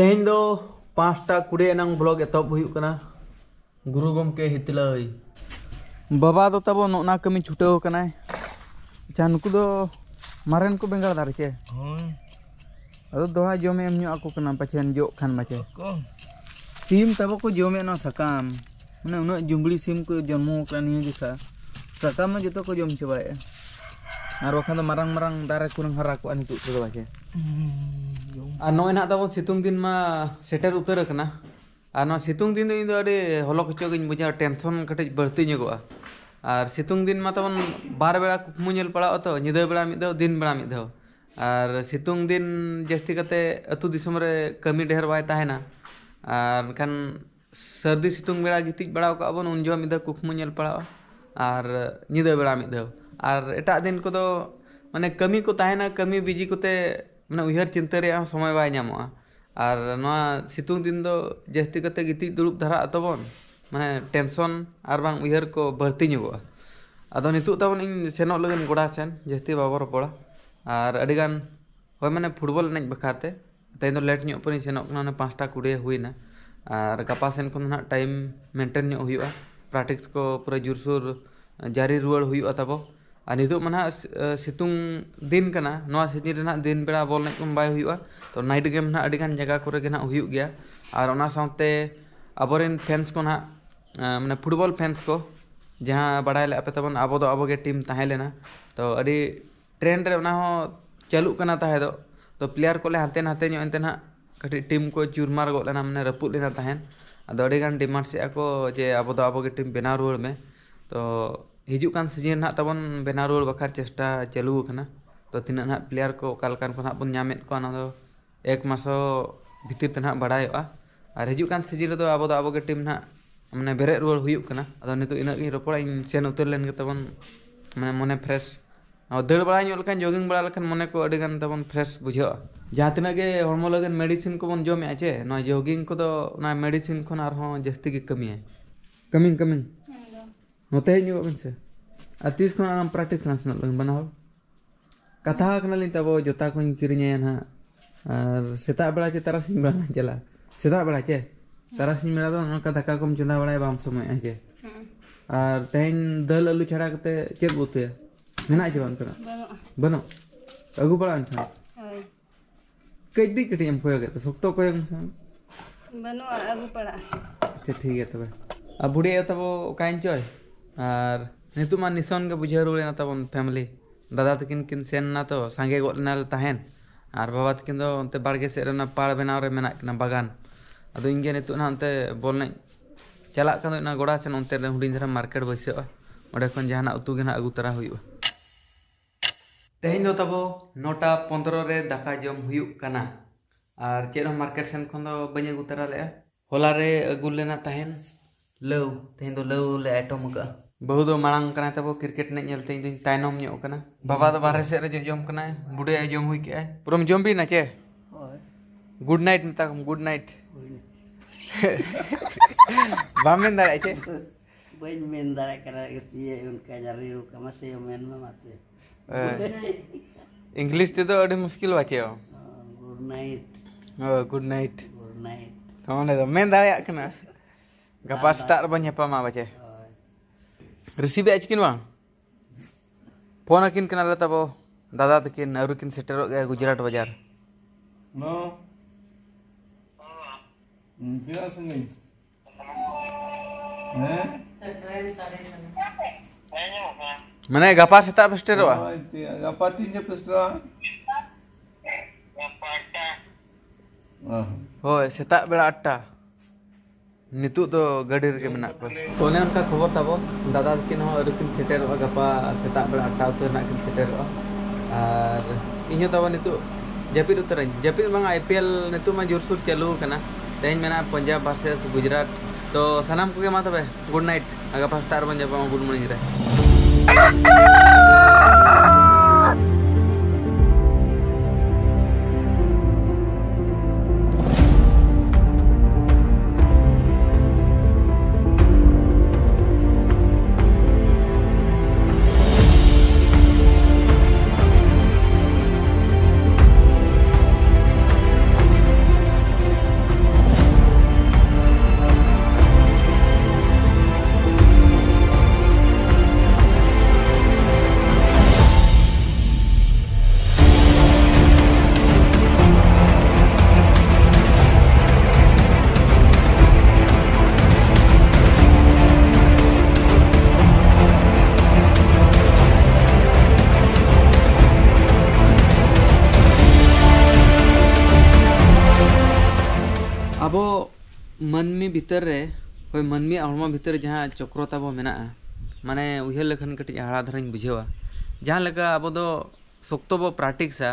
Tendo pasta kure enang blog etop huyuk kena guru gom ke hitilai. Baba do tabo no na kemi chute ho kena chan kudo maren ku bengal dar ke. Aduh doha jom em nyu aku kena pacen jok kan mace. Sim tabo ku jom eno sakam. Mana jungli jumbli sim ku jom mo kan iya jika. Sakam aja to jom coba ya. Arwakan to marang-marang dar kurang an itu coba ke. ᱟᱨ ᱱᱚᱜᱼᱚᱭ ᱱᱟᱜ ᱛᱟᱵᱚᱱ ᱥᱤᱛᱩᱝ ᱫᱤᱱ ᱢᱟ ᱥᱮᱴᱮᱨ ᱩᱛᱟᱹᱨ ᱟᱠᱟᱱᱟ ᱟᱨ ᱱᱚᱣᱟ ᱥᱤᱛᱩᱝ ᱫᱤᱱ ᱫᱚ ᱤᱧ ᱫᱚ ᱟᱹᱰᱤ ᱦᱚᱞᱚ ᱠᱚᱪᱚᱜᱤᱧ ᱵᱩᱡᱷᱟᱹᱣᱟ ᱴᱮᱱᱥᱚᱱ ᱠᱟᱹᱴᱤᱡ ᱵᱟᱹᱲᱛᱤ ᱧᱚᱜᱚᱜᱼᱟ ᱟᱨ ᱥᱤᱛᱩᱝ ᱫᱤᱱ ᱢᱟ ᱛᱟᱵᱚᱱ ᱵᱟᱨ ᱵᱮᱲᱟ ᱠᱩᱠᱢᱩ ᱧᱮᱞ ᱯᱟᱲᱟᱜᱼᱟ ᱛᱚ ᱧᱤᱫᱟᱹ ᱵᱮᱲᱟ ᱢᱤᱫ ᱫᱷᱟᱣ ᱫᱤᱱ ᱵᱮᱲᱟ ᱢᱤᱫ ᱫᱷᱟᱣ ᱟᱨ ᱥᱤᱛᱩᱝ ᱫᱤᱱ ᱡᱟᱹᱥᱛᱤ ᱠᱟᱛᱮ ᱟᱹᱛᱩ ᱫᱤᱥᱚᱢ ᱨᱮ ᱠᱟᱹᱢᱤ ᱰᱷᱮᱨ ᱵᱟᱭ ᱛᱟᱦᱮᱱᱟ ᱟᱨ ᱮᱱᱠᱷᱟᱱ ᱥᱟᱹᱨᱫᱤ ᱥᱤᱛᱩᱝ ᱵᱮᱲᱟ ᱜᱤᱛᱤᱡ ᱵᱟᱲᱟ ᱠᱟᱜᱼᱟ ᱵᱚᱱ ᱩᱱ ᱡᱚᱦᱚᱜ ᱢᱤᱫ ᱫᱷᱟᱣ ᱠᱩᱠᱢᱩ ᱧᱮᱞ ᱯᱟᱲᱟᱜᱼᱟ ᱟᱨ ᱧᱤᱫᱟᱹ ᱵᱮᱲᱟ ᱢᱤᱫ ᱫᱷᱟᱣ ᱟᱨ ᱮᱴᱟᱜ ᱫᱤᱱ ᱠᱚᱫᱚ ᱢᱟᱱᱮ ᱠᱟᱹᱢᱤ ᱠᱚ ᱛᱟᱦᱮᱱᱟ ᱠᱟᱹᱢᱤ ᱵᱤᱡᱤ ᱠᱚᱛᱮ mana uihar cinta rea semai e bae nyamo ar noa situng tindo jesti kate giti duluk dara ato bon, mana tension ar bang uihar ko berti nyo bo a, ato ni tu tawon ing seno lo gen kura chen jesti bawo ro ar adi gan hoi mana purbol neng bakate, tain do let nyo pun ing seno kuna na pasta kure hui na, ar kapasen kuna na time maintain nyo hui a, pratik ko pura jursur jari ruol hui ata bo. आम ना सितुंग दिन का ना season दिन बेड़ा बोल N तो night game ना अगर जगह कोई होते अब फैंस को ना मैं फुटबल फैंस को जहाँ बाढ़ पे तब अब अब टीम तहलना तो अभी ट्रेन चालू करना तह तो तो प्लेयर को हाते हाते एनते कटी टीम को चूरमार गना मैंने रपूद लेना तहन अब डिमांड सेको जे अब अब टीम बना रुआड़ में तो हजुकान सीजन ना तब बना रोल बखार चेष्टा चालू करना तो तीना ना प्लेयर को अकालन को ना बोम को एक मास भर ना बड़ा और हजुकान सीजन अब अब टीम ना मैंने बेरे रुआल होना इन रोपड़ा सेन उतर लेन के मैं मन फ्रेस और बड़ा जगिंग बड़ा मन को फ्रेस बुझा जहाँ तीना हम लगे मेडिसिन को बन जमे चे जगिंग को मेडिसिन खन और जस्ती कमी कमी कमी नोते हेजुबे से ᱛᱤᱥ ᱠᱷᱚᱱ ᱟᱢ ᱯᱨᱮᱠᱴᱤᱥ ᱞᱟᱥᱱᱟ ᱞᱟᱝ ᱵᱟᱱᱟ ᱦᱚᱲ ᱠᱟᱛᱷᱟ ᱠᱟᱱᱟ ᱞᱤᱧ ᱛᱟᱵᱚ ᱡᱚᱛᱟ ᱠᱚᱧ ᱠᱤᱨᱤᱧᱟᱭᱟ ᱱᱟᱦᱟᱜ ᱟᱨ ᱥᱮᱛᱟᱜ ᱵᱮᱲᱟ ᱪᱮ ᱛᱟᱨᱟᱥᱤᱧ ᱵᱮᱲᱟ ᱞᱟᱝ ᱪᱟᱞᱟᱜᱼᱟ ᱥᱮᱛᱟᱜ ᱵᱮᱲᱟ ᱪᱮ ᱛᱟᱨᱟᱥᱤᱧ ᱵᱮᱲᱟ ᱫᱚ ᱱᱚᱝᱠᱟ ᱫᱟᱠᱟ ᱠᱚᱢ ᱪᱚᱸᱫᱟ ᱵᱟᱲᱟᱭᱟ ᱵᱟᱢ ᱥᱚᱢᱚᱭᱚᱜᱼᱟ ᱪᱮ ᱟᱨ ᱛᱮᱦᱮᱧ ᱫᱟᱹᱞ ᱟᱹᱞᱩ ᱪᱷᱟᱲᱟ ᱠᱟᱛᱮ ᱪᱮᱫ ᱵᱚ ᱩᱛᱩᱭᱟ ᱢᱮᱱᱟᱜᱼᱟ ᱪᱮ ᱵᱟᱝ ᱛᱟᱨᱟ ᱵᱟᱹᱱᱩᱜ ᱟᱹᱜᱩ ᱵᱟᱲᱟᱜᱼᱟ ᱮᱱᱠᱷᱟᱱ ᱠᱟᱹᱴᱤᱡ ᱠᱟᱹᱴᱤᱡ ᱮᱢ ᱠᱚᱭᱚᱜᱮᱫ ᱥᱚᱠᱛᱚ ᱠᱚᱭᱚᱜ ᱢᱮᱥᱮ ᱵᱟᱹᱱᱩᱜᱼᱟ ᱟᱹᱜᱩ ᱯᱟᱲᱟᱜᱼᱟ ᱟᱪᱪᱷᱟ ᱴᱷᱤᱠ ᱜᱮᱭᱟ ᱛᱚᱵᱮ ᱟᱨ ᱵᱩᱰᱷᱤ ᱟᱭᱳ ᱛᱟᱵᱚ ᱚᱠᱟᱭᱮᱱ ᱪᱚᱭ ᱟᱨ ni tu ma nison ke bujhe rule na family dada tekin kin sen na to sange gol na le tahen ar baba tekin do onte barge se re na par mena kina bagan adu inge ni tu na onte bol na chala kan do na gora sen onte le hudin jara market boi se ode kon jaha na utu gena agu hui tehin do tabo nota pondro re daka jom huyu kana ar chen market sen kon do bani agu tara le Hola re agul na tahen lau tehin do lau le atom ka Bahu do malang kena tapi kriket nih nyelte ini tainom nyok kena. Bapa tuh baru sih rejo jom kena. Budaya jom hui kaya. Purum jom bi nace. Good night nta kum good night. Bapak main darah aja. Bapak main darah karena itu ya untuk cari luka masih yang main mama tuh. English itu ada muskil aja om. Good night. Oh good night. Good night. Kamu nih tuh main darah kena. Gak pasti tak banyak apa mama aja. Receive आचकिन phone हकिन के अल तब दादा तकिन अवरकिन shutter Gujarat बाजार मैंने गपा सेता पे सेटर गपा तीन जे पे सेटर हो सेता बेड़ा 8 तो उनका खबर तब दादा किन हो रुकिन सेटर गपा सेता बड़ा हटाव उतर ना किन सेटर और इन ताबो तो नितु जपिद उतर जपिद बंग आईपीएल नितुमा जोर सूर चालू कना तेज तो मेना पंजाब वर्सेस गुजरात तो सामान को के गुड नाइट गपा सेता बन जाबो गुड मॉर्निंग आदमी भीतर रे हम मनमी हम भीतर जहाँ चक्रताब मेना माने उहर लेखन कटी हड़ा धारा बुझेवा जहाँ अब शक्त बो प्राटिक्सा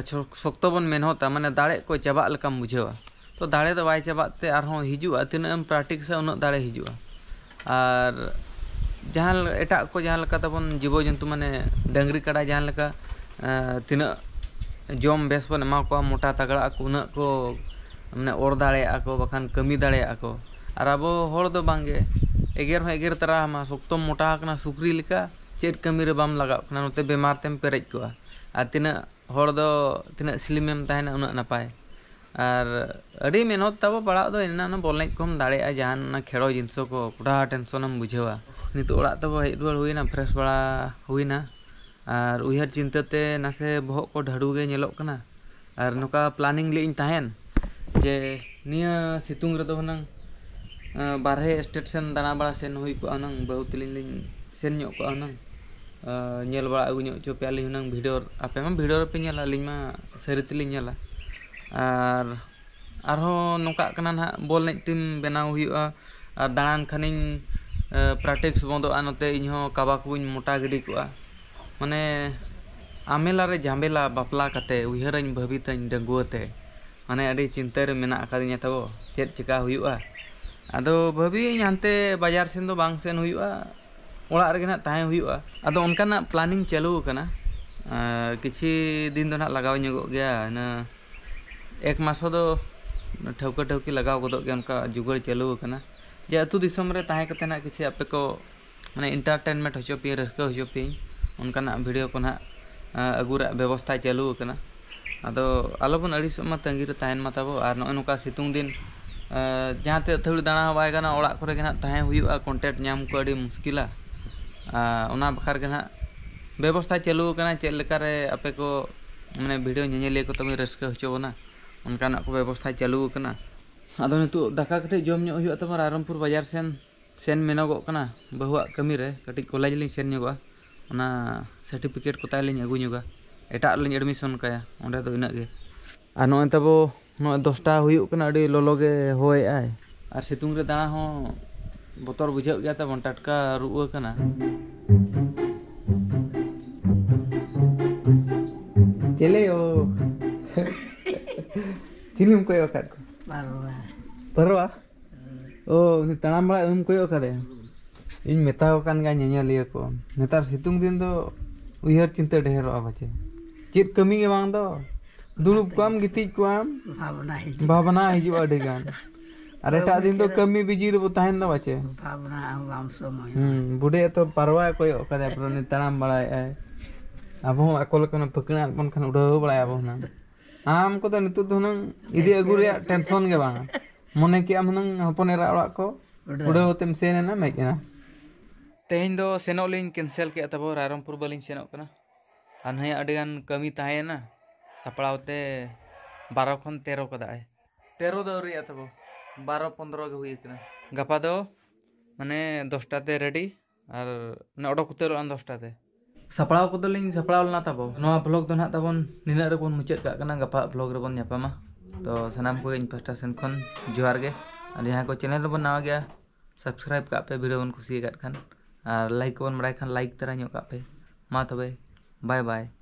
शक्त बन मेहनता माने दाड़े को चाबा लेकिन बुझेवा तो दाड़े तो बै चाबाते हज तम प्राटिक्सा उन दाड़े हजू और जहाँ एट को जहाँ जीव जंतु माने डांगरी काड़ा जहाँ तना जम बेस बन एमा मोटा तगड़ा को को मैंने ओर दखान कमी दाको और अब हम बांगे एगेर एगेर तारा तो में सक्त मोटा सुक्री लेका चेक कमी बम लगना नोते बेमार तेम पेरे को तना तीन स्लिमेम तहना उन नपाय और मेहनत तब पड़ा इन्हें बोल को दाड़ा जहाँ खेड़ जिनस को कुटा टेंशन बुझेवा नितना तब हज रुआ होना फ्रेश चिंतते नाशे बहुत को ढड़ूगे और नौका प्लानिंग लिए तहन ᱡᱮ ᱱᱤᱭᱟᱹ ᱥᱤᱛᱩᱝ ᱨᱮᱫᱚ ᱦᱩᱱᱟᱹᱝ ᱵᱟᱨᱦᱮ ᱥᱴᱮᱴ ᱥᱮᱱ ᱫᱟᱬᱟ ᱵᱟᱲᱟ ᱥᱮᱱ ᱦᱩᱭ ᱠᱚᱜᱼᱟ ᱦᱩᱱᱟᱹᱝ ᱵᱟᱹᱦᱩ ᱛᱟᱹᱞᱤᱧ ᱞᱤᱧ ᱥᱮᱱ ᱧᱚᱜ ᱠᱚᱜᱼᱟ ᱦᱩᱱᱟᱹᱝ ᱧᱮᱞ ᱵᱟᱲᱟ ᱟᱹᱜᱩ ᱧᱚᱜ ᱦᱚᱪᱚ ᱯᱮᱭᱟᱞᱤᱧ ᱦᱩᱱᱟᱹᱝ ᱵᱷᱤᱰᱭᱳ ᱟᱯᱮ ᱢᱟ ᱵᱷᱤᱰᱭᱳ ᱨᱮᱯᱮ ᱧᱮᱞᱟ ᱟᱹᱞᱤᱧ ᱢᱟ ᱥᱟᱹᱨᱤ ᱛᱮᱞᱤᱧ ᱧᱮᱞᱟ ᱟᱨ ᱟᱨᱦᱚᱸ ᱱᱚᱝᱠᱟᱜ ᱠᱟᱱᱟ ᱱᱟᱦᱟᱜ ᱵᱚᱞ ᱮᱱᱮᱡ ᱴᱤᱢ ᱵᱮᱱᱟᱣ ᱦᱩᱭᱩᱜᱼᱟ ᱟᱨ ᱫᱟᱬᱟᱱ ᱠᱷᱟᱱᱤᱧ ᱯᱨᱮᱠᱴᱤᱥ ᱵᱚᱱᱫᱚᱜᱼᱟ ᱱᱚᱛᱮ ᱤᱧᱦᱚᱸ ᱠᱟᱵᱟ ᱠᱚᱵᱚᱧ ᱢᱚᱴᱟ ᱜᱤᱰᱤ ᱠᱚᱜᱼᱟ ᱢᱟᱱᱮ ᱟᱢᱮᱞᱟ ᱨᱮ ᱡᱷᱟᱢᱮᱞᱟ ᱵᱟᱯᱞᱟ ᱠᱟᱛᱮ ᱩᱭᱦᱟᱹᱨᱟᱹᱧ ᱵᱷᱟᱹᱵᱤᱛᱟᱹᱧ ᱰᱟᱺᱜᱩᱣᱟᱹ ᱛᱮ माने चिंतार मना का तब चेक चिका अद भाभी हाते बाजार सेन सेन सेन अद प्लानिंग चालू करना किसी दिन दो लगवा इन एक मासो दो ठौका लगवा गए जुगड़ चालू करना जे अतुमे ना कि आपे को मैं इंटरटेनमेंट हो रहा हो रहा भिडियो को ना अगुरा व्यवस्था चालू करना ᱟᱫᱚ ᱟᱞᱚᱵᱚᱱ ᱟᱹᱲᱤᱥᱚᱜ ᱢᱟ ᱛᱟᱺᱜᱤ ᱨᱮ ᱛᱟᱦᱮᱱ ᱢᱟ ᱛᱟᱵᱚ ᱟᱨ ᱱᱚᱜᱼᱚᱭ ᱱᱚᱝᱠᱟ ᱥᱤᱛᱩᱝ ᱫᱤᱱ ᱡᱟᱦᱟᱸ ᱛᱮ ᱟᱹᱛᱷᱟᱹᱲᱤ ᱫᱟᱬᱟ ᱦᱚᱸ ᱵᱟᱭ ᱜᱟᱱᱚᱜᱼᱟ ᱚᱲᱟᱜ ᱠᱚᱨᱮ ᱜᱮ ᱦᱟᱸᱜ ᱛᱟᱦᱮᱸ ᱦᱩᱭᱩᱜᱼᱟ ᱠᱚᱱᱴᱮᱠᱴ ᱧᱟᱢ ᱠᱚ ᱟᱹᱰᱤ ᱢᱩᱥᱠᱤᱞᱟ ᱟᱨ ᱚᱱᱟ ᱵᱟᱠᱷᱨᱟ ᱜᱮ ᱦᱟᱸᱜ ᱵᱮᱵᱚᱥᱛᱷᱟ ᱪᱟᱹᱞᱩ ᱟᱠᱟᱱᱟ ᱪᱮᱫ ᱞᱮᱠᱟᱨᱮ ᱟᱯᱮ ᱠᱚ ᱢᱟᱱᱮ ᱵᱷᱤᱰᱤᱭᱳ ᱧᱮᱧᱮᱞᱤᱭᱟᱹ ᱠᱚ ᱛᱟᱵᱚᱱ ᱨᱟᱹᱥᱠᱟᱹ ᱦᱚᱪᱚ ᱵᱚᱱᱟ ᱚᱱᱠᱟᱱᱟᱜ ᱠᱚ ᱵᱮᱵᱚᱥᱛᱷᱟ ᱪᱟᱹᱞᱩ ᱟᱠᱟᱱᱟ ᱟᱫᱚ ᱱᱤᱛᱚᱜ ᱫᱟᱠᱟ ᱠᱟᱛᱮᱫ ᱡᱚᱢ ᱧᱚᱜ ᱦᱩᱭᱩᱜᱼᱟ ᱛᱟᱵᱚᱱ ᱨᱟᱭᱨᱚᱢᱯᱩᱨ ᱵᱟᱡᱟᱨ ᱥᱮᱱ ᱥᱮᱱ ᱢᱮᱱᱚᱜᱚᱜ ᱠᱟᱱᱟ ᱵᱟᱹᱦᱩᱣᱟᱜ ᱠᱟᱹᱢᱤ ᱨᱮ ᱠᱟᱹᱴᱤᱡ ᱠᱚᱞᱮᱡᱽ ᱞᱤᱧ ᱥᱮᱱ ᱧᱚᱜᱚᱜᱼᱟ ᱚᱱᱟ ᱥᱟᱨᱴᱤᱯᱷᱤᱠᱮᱴ ᱠᱚ ᱛᱟᱭᱞᱤᱧ ᱟᱹᱜᱩ ᱧᱚᱜᱟ एटली एडमिशन का इना नाब दसटा होना ललोगे हवे और सितुंग दाणा बतर बुझे गया टाटका रुआना चले चिलीम कय ओ तड़ाम बड़ा उम कय इन मेता नेतार सितुंग दिन तो उहर चिंता ढेर पाचे चेक कमी के बांग दो दुनू कम गितिक कम भावना है भावना है जी दिन तो कमी बिजी रे बताएं बुढे तो परवा कोई ओकर बड़ा अब अकल कन फकना बड़ा अब आम को तो नितु तो टेंशन के बा मने के हम न अपन रे अड़ा को उड़ो तेम सेने के तबो रामपुर बलिन सेनो अनगन कमी ताए ना सपड़ाते बारो खन तेर कदाए तेर दौरी तब बार पंद्रह गपा दो माने दसटाते रेडी और उडो उडक उतर दसटाते सपड़ा को सपड़ा तब ब्लग तो ना तब नीना मुचाद कहना गपा ब्लग रेबा तो सामान को पास्टा सेन खन जोहार गे जहाँ को चैनल बन नवा गया सब्सक्राइब कर पे भिडियो बन कुछ खान और लाइक बन बड़ा खान लाइक तरह पे माँ तब Bye bye.